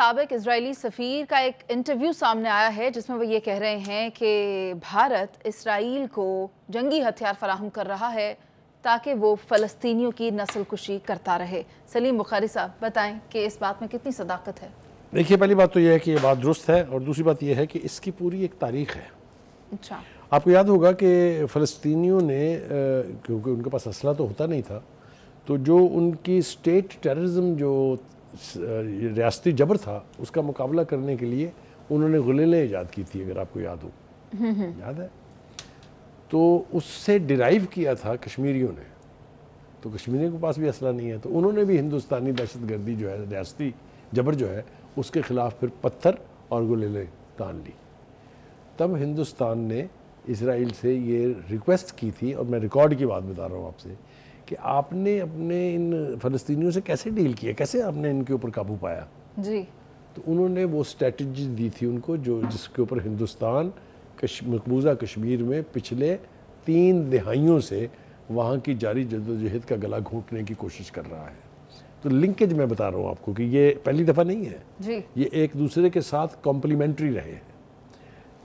सबक इसराइली सफ़ीर का एक इंटरव्यू सामने आया है जिसमें वो ये कह रहे हैं कि भारत इसराइल को जंगी हथियार फराहम कर रहा है ताकि वो फलस्तियों की नस्ल कुशी करता रहे सलीम बुखारी साहब बताएं कि इस बात में कितनी सदाकत है देखिए पहली बात तो यह है कि ये बात दुरुस्त है और दूसरी बात यह है कि इसकी पूरी एक तारीख है अच्छा आपको याद होगा कि फलस्तनी ने क्योंकि उनके पास असला तो होता नहीं था तो जो उनकी स्टेट टेररिज्म जो रियासती जबर था उसका मुकाबला करने के लिए उन्होंने गुलेलें ईजाद की थी अगर आपको याद हो हम्म, हम्म। याद है तो उससे डिराइव किया था कश्मीरियों ने तो कश्मीरियों के पास भी असला नहीं है तो उन्होंने भी हिंदुस्तानी दहशत गर्दी जो है रियाती जबर जो है उसके ख़िलाफ़ फिर पत्थर और गुलेलें तान ली तब हिंदुस्तान ने इसराइल से ये रिक्वेस्ट की थी और मैं रिकॉर्ड की बात बता रहा हूँ आपसे कि आपने अपने इन फलस्तियों से कैसे डील किया कैसे आपने इनके ऊपर काबू पाया जी तो उन्होंने वो स्ट्रेटजी दी थी उनको जो जिसके ऊपर हिंदुस्तान कश, मकबूजा कश्मीर में पिछले तीन दहाइयों से वहाँ की जारी जदोजहद का गला घोटने की कोशिश कर रहा है तो लिंकेज मैं बता रहा हूँ आपको कि ये पहली दफ़ा नहीं है जी ये एक दूसरे के साथ कॉम्प्लीमेंट्री रहे हैं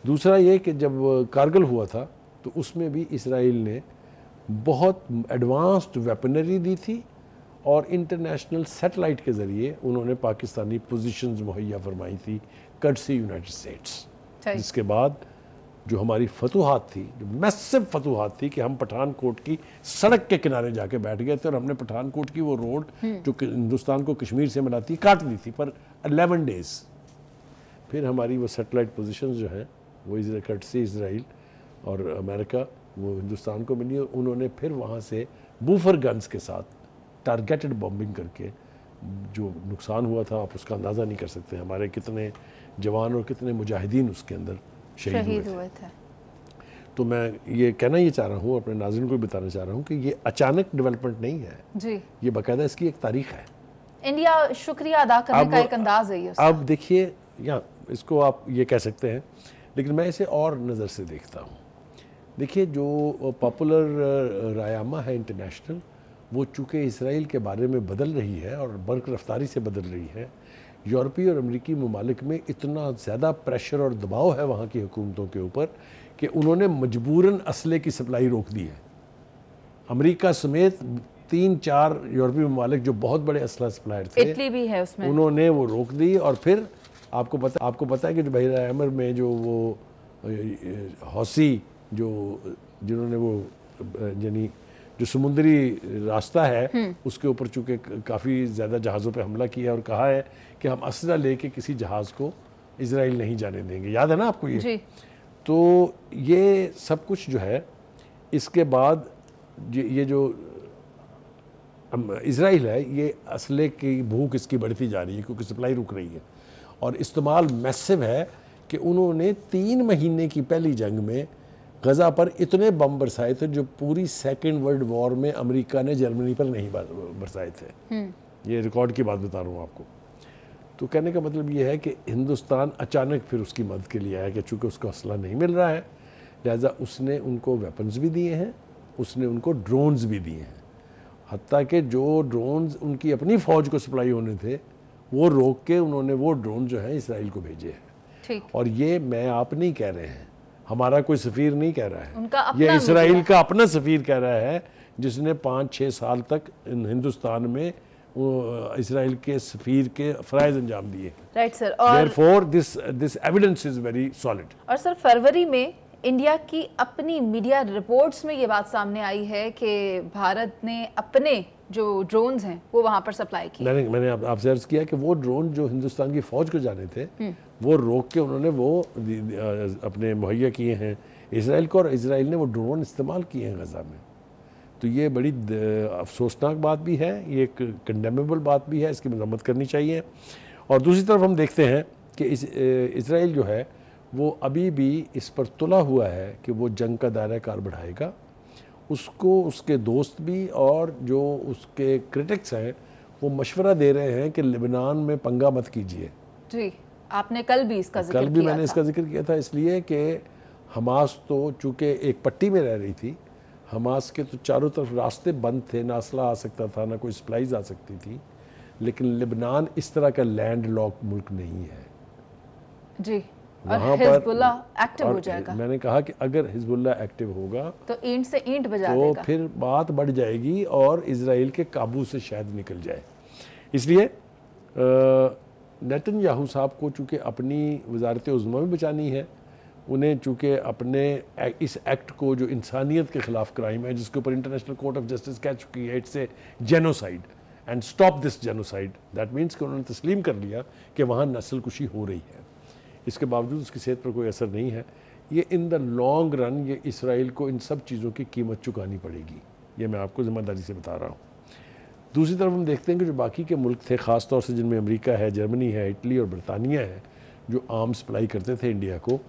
दूसरा ये कि जब कारगिल हुआ था तो उसमें भी इसराइल ने बहुत एडवांस्ड वेपनरी दी थी और इंटरनेशनल सेटेलाइट के ज़रिए उन्होंने पाकिस्तानी पोजीशंस मुहैया फरमाई थी कट से यूनाइटेड स्टेट्स जिसके बाद जो हमारी फतूहत थी जो मैसिव फतूहत थी कि हम पठानकोट की सड़क के किनारे जाके बैठ गए थे और हमने पठानकोट की वो रोड हम्म। जो हिंदुस्तान को कश्मीर से मिलाती है काट दी थी पर अलेवन डेज फिर हमारी वो सेटेलाइट पोजिशन जो हैं वो कट से इसराइल और अमेरिका वो हिंदुस्तान को मिली उन्होंने फिर वहाँ से बूफर गन्स के साथ टारगेटेड बॉम्बिंग करके जो नुकसान हुआ था आप उसका अंदाज़ा नहीं कर सकते हमारे कितने जवान और कितने मुजाहिदीन उसके अंदर शहीद हुए थे तो मैं ये कहना ये चाह रहा हूँ अपने नाजरन को बताना चाह रहा हूँ कि ये अचानक डेवलपमेंट नहीं है जी ये बाकायदा इसकी एक तारीख है इंडिया शुक्रिया अदा करने अब, का एक अंदाज है अब देखिए या इसको आप ये कह सकते हैं लेकिन मैं इसे और नज़र से देखता हूँ देखिए जो पॉपुलर रायामा है इंटरनेशनल वो चूँकि इसराइल के बारे में बदल रही है और बर्क रफ्तारी से बदल रही है यूरोपीय और अमरीकी ममालिक में इतना ज़्यादा प्रेशर और दबाव है वहाँ की हुकूमतों के ऊपर कि उन्होंने मजबूरन असले की सप्लाई रोक दी है अमरीका समेत तीन चार यूरोपीय ममालिक जो बहुत बड़े असला सप्लायर थे इटली भी है उसमें उन्होंने वो रोक दी और फिर आपको पता आपको पता है कि जो बहरा अमर में जो वो हौसी जो जिन्होंने वो यानी जो समुद्री रास्ता है हम्म। उसके ऊपर चूंकि काफ़ी ज़्यादा जहाज़ों पे हमला किया और कहा है कि हम असला लेके किसी जहाज़ को इसराइल नहीं जाने देंगे याद है ना आपको ये जी। तो ये सब कुछ जो है इसके बाद ये जो इसराइल है ये असले की भूख इसकी बढ़ती जा रही है क्योंकि सप्लाई रुक रही है और इस्तेमाल मैसिव है कि उन्होंने तीन महीने की पहली जंग में गज़ा पर इतने बम बरसाए थे जो पूरी सेकेंड वर्ल्ड वॉर में अमेरिका ने जर्मनी पर नहीं बरसाए थे हम्म। ये रिकॉर्ड की बात बता रहा हूँ आपको तो कहने का मतलब ये है कि हिंदुस्तान अचानक फिर उसकी मदद के लिए आया कि चूँकि उसको असला नहीं मिल रहा है लिहाजा उसने उनको वेपन्स भी दिए हैं उसने उनको ड्रोन्स भी दिए हैं हती कि जो ड्रोन्स उनकी अपनी फ़ौज को सप्लाई होने थे वो रोक के उन्होंने वो ड्रोन जो है इसराइल को भेजे हैं और ये मैं आप नहीं कह रहे हैं हमारा कोई सफ़ीर नहीं कह रहा है यह इसराइल का अपना सफ़ीर कह रहा है जिसने पाँच छः साल तक हिंदुस्तान में इसराइल के सफ़ीर के फ़राइज अंजाम दिए राइट सर और for this this evidence is very solid और सर फरवरी में इंडिया की अपनी मीडिया रिपोर्ट्स में ये बात सामने आई है कि भारत ने अपने जो ड्रोन्स हैं वो वहाँ पर सप्लाई किए मैंने मैंने आपसे अर्ज किया कि वो ड्रोन जो हिंदुस्तान की फ़ौज को जाने थे हम्म। वो रोक के उन्होंने वो अपने मुहैया किए हैं इसराइल को और इसराइल ने वो ड्रोन इस्तेमाल किए हैं गज़ा में तो ये बड़ी अफसोसनाक बात भी है ये एक कंडेमेबल बात भी है इसकी मजम्मत करनी चाहिए और दूसरी तरफ हम देखते हैं कि इसराइल जो है वो अभी भी इस पर तुला हुआ है कि वो जंग का दायरा कार बढ़ाएगा उसको उसके दोस्त भी और जो उसके क्रिटिक्स हैं वो मशवरा दे रहे हैं कि लेबनान में पंगा मत कीजिए जी आपने कल भी इसका जिक्र कल भी किया मैंने था। इसका जिक्र किया था इसलिए कि हमास तो चूँकि एक पट्टी में रह रही थी हमास के तो चारों तरफ रास्ते बंद थे ना असला आ सकता था ना कोई सप्लाईज आ सकती थी लेकिन लेबनान इस तरह का लैंड लॉक मुल्क नहीं है जी वहाँ पर एक्टिव हो जाएगा मैंने कहा कि अगर हिजबुल्ला एक्टिव होगा तो ईंट से ईंट बजा तो देगा। फिर बात बढ़ जाएगी और इसराइल के काबू से शायद निकल जाए इसलिए नतन याहू साहब को चूंकि अपनी वजारत उज़मा भी बचानी है उन्हें चूंकि अपने इस एक्ट को जो इंसानियत के ख़िलाफ़ क्राइम है जिसके ऊपर इंटरनेशनल कोर्ट ऑफ जस्टिस कह चुकी है it's a genocide and stop this genocide that means कि उन्होंने तस्लीम कर लिया कि वहाँ नस्ल कुशी हो रही है इसके बावजूद उसकी सेहत पर कोई असर नहीं है ये इन द लॉन्ग रन ये इसराइल को इन सब चीज़ों की कीमत चुकानी पड़ेगी ये मैं आपको ज़िम्मेदारी से बता रहा हूँ दूसरी तरफ हम देखते हैं कि जो बाकी के मुल्क थे ख़ास तौर से जिनमें अमेरिका है जर्मनी है इटली और बरतानिया है जो आम सप्लाई करते थे इंडिया को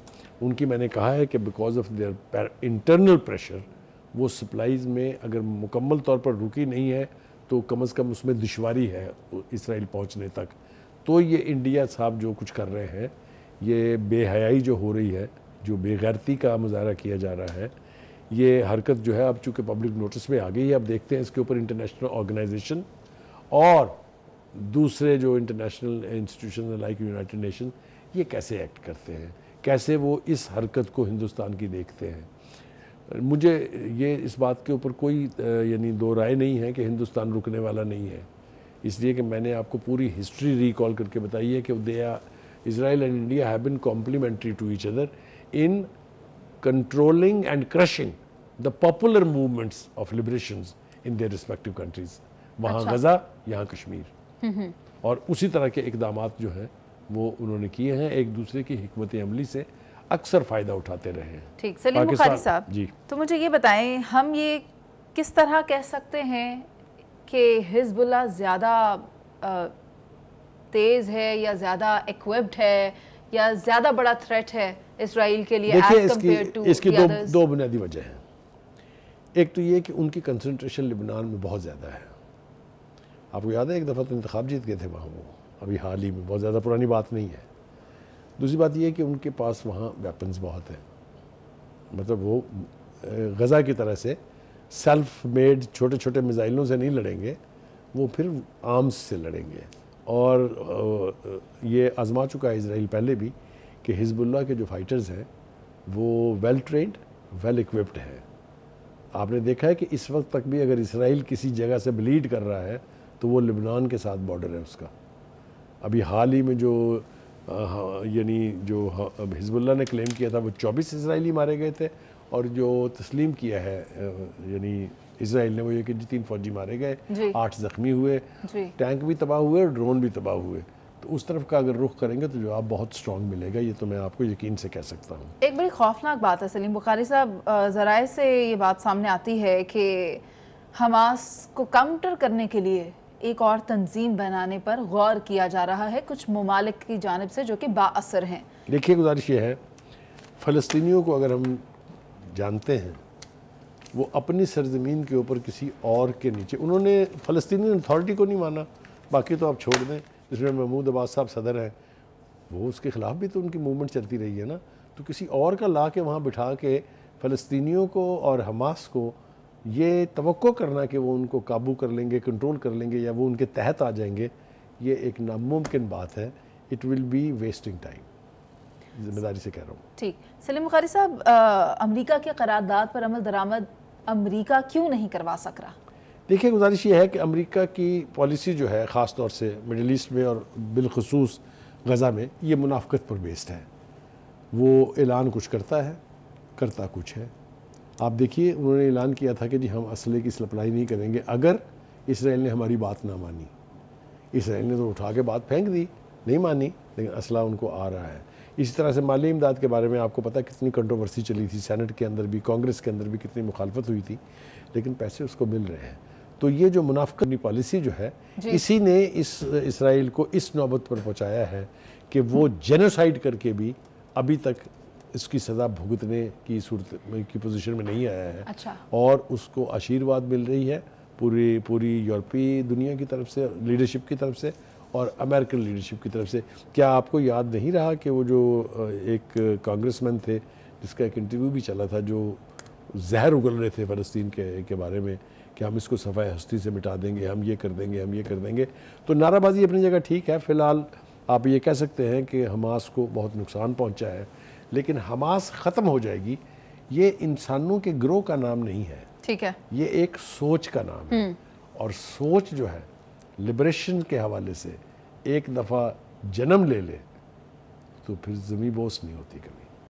उनकी मैंने कहा है कि because of their internal pressure वो सप्लाईज़ में अगर मुकम्मल तौर पर रुकी नहीं है तो कम अज़ कम उसमें दुशारी है इसराइल पहुँचने तक तो ये इंडिया साहब जो कुछ कर रहे हैं ये बेहयाई जो हो रही है जो बेगैरती का मुजाहरा किया जा रहा है ये हरकत जो है अब चूँकि पब्लिक नोटिस में आ गई है अब देखते हैं इसके ऊपर इंटरनेशनल ऑर्गेनाइजेशन और दूसरे जो international institution like united nation ये कैसे एक्ट करते हैं कैसे वो इस हरकत को हिंदुस्तान की देखते हैं मुझे ये इस बात के ऊपर कोई यानी दो राय नहीं है कि हिंदुस्तान रुकने वाला नहीं है इसलिए कि मैंने आपको पूरी हिस्ट्री रिकॉल करके बताई है कि दया Israel and India have been complementary to each other in controlling and crushing the popular movements of liberations in their respective countries. वहाँ गज़ा यहाँ कश्मीर और उसी तरह के इकदाम जो हैं वो उन्होंने किए हैं एक दूसरे की हमत अमली से अक्सर फ़ायदा उठाते रहे हैं ठीक सलीम बुखारी साहब जी तो मुझे ये बताएं हम ये किस तरह कह सकते हैं कि हिजबुल्ला ज़्यादा तेज़ है या ज़्यादा इक्विप्ड है या ज़्यादा बड़ा थ्रेट है इसराइल के लिए इसकी, इसकी, इसकी दो दो बुनियादी वजह है एक तो ये कि उनकी कंसनट्रेशन लिबनान में बहुत ज़्यादा है आपको याद है एक दफ़ा तो इंतखब जीत गए थे वहाँ वो अभी हाल ही में बहुत ज़्यादा पुरानी बात नहीं है दूसरी बात यह कि उनके पास वहाँ वेपन्स बहुत हैं मतलब वो गज़ा की तरह से सेल्फ मेड छोटे छोटे मिज़ाइलों से नहीं लड़ेंगे वो फिर आर्म्स से लड़ेंगे और ये आजमा चुका है इसराइल पहले भी कि हिजबुल्ला के जो फाइटर्स हैं वो वेल ट्रेंड वेल इक्विप्ड हैं आपने देखा है कि इस वक्त तक भी अगर इसराइल किसी जगह से ब्लीड कर रहा है तो वो लिबनान के साथ बॉर्डर है उसका अभी हाल ही में जो यानी जो हिजबुल्ला ने क्लेम किया था वो 24 इसराइली मारे गए थे और जो तस्लीम किया है यानी इसराइल ने वो ये कि तीन फौजी मारे गए आठ जख्मी हुए टैंक भी तबाह हुए और ड्रोन भी तबाह हुए तो उस तरफ का अगर रुख करेंगे तो जवाब बहुत स्ट्रॉन्ग मिलेगा ये तो मैं आपको यकीन से कह सकता हूँ एक बड़ी खौफनाक बात है सलीम बुखारी साहब ज़राए से ये बात सामने आती है कि हमास को काउंटर करने के लिए एक और तंजीम बनाने पर गौर किया जा रहा है कुछ ममालिक की जानब से जो कि बासर हैं देखिए गुजारिश ये है फ़लस्तनी को अगर हम जानते हैं वो अपनी सरजमीन के ऊपर किसी और के नीचे उन्होंने फ़लस्तनी अथॉरिटी को नहीं माना बाकी तो आप छोड़ दें जिसमें महमूद अब्बास साहब सदर हैं वो उसके ख़िलाफ़ भी तो उनकी मूवमेंट चलती रही है ना तो किसी और का ला के वहाँ बिठा के फ़लस्तनीों को और हमास को ये तो करना कि वो उनको काबू कर लेंगे कंट्रोल कर लेंगे या वो उनके तहत आ जाएंगे ये एक नामुमकिन बात है it will be wasting time जिम्मेदारी से कह रहा हूँ ठीक सलीम बुखारी साहब अमरीका के करारदाद पर अमल दरामद अमेरिका क्यों नहीं करवा सक रहा देखिए गुजारिश ये है कि अमेरिका की पॉलिसी जो है ख़ास तौर से मिडल ईस्ट में और बिलखसूस गज़ा में ये मुनाफ्त पर बेस्ड है वो ऐलान कुछ करता है करता कुछ है आप देखिए उन्होंने ऐलान किया था कि जी हम असले की सप्लाई नहीं करेंगे अगर इसराइल ने हमारी बात ना मानी इसराइल ने तो उठा के बात फेंक दी नहीं मानी लेकिन असला उनको आ रहा है इसी तरह से माली इमदाद के बारे में आपको पता कितनी कंट्रोवर्सी चली थी सेनेट के अंदर भी कांग्रेस के अंदर भी कितनी मुखालफत हुई थी लेकिन पैसे उसको मिल रहे हैं तो ये जो मुनाफकनी पॉलिसी जो है इसी ने इस इसराइल को इस नौबत पर पहुँचाया है कि वो जेनोसाइड करके भी अभी तक इसकी सज़ा भुगतने की सूरत की पोजीशन में नहीं आया है अच्छा। और उसको आशीर्वाद मिल रही है पूरी पूरी यूरोपीय दुनिया की तरफ से लीडरशिप की तरफ से और अमेरिकन लीडरशिप की तरफ से क्या आपको याद नहीं रहा कि वो जो एक कांग्रेसमैन थे जिसका एक इंटरव्यू भी चला था जो जहर उगल रहे थे फ़लस्तीन के, के बारे में कि हम इसको सफ़ाई हस्ती से मिटा देंगे हम ये कर देंगे हम ये कर देंगे तो नाराबाजी अपनी जगह ठीक है फ़िलहाल आप ये कह सकते हैं कि हमास को बहुत नुकसान पहुंचा है लेकिन हमास ख़त्म हो जाएगी ये इंसानों के ग्रोह का नाम नहीं है ठीक है ये एक सोच का नाम है हम्म। और सोच जो है लिबरेशन के हवाले से एक दफ़ा जन्म ले ले तो फिर ज़मी बोस नहीं होती कभी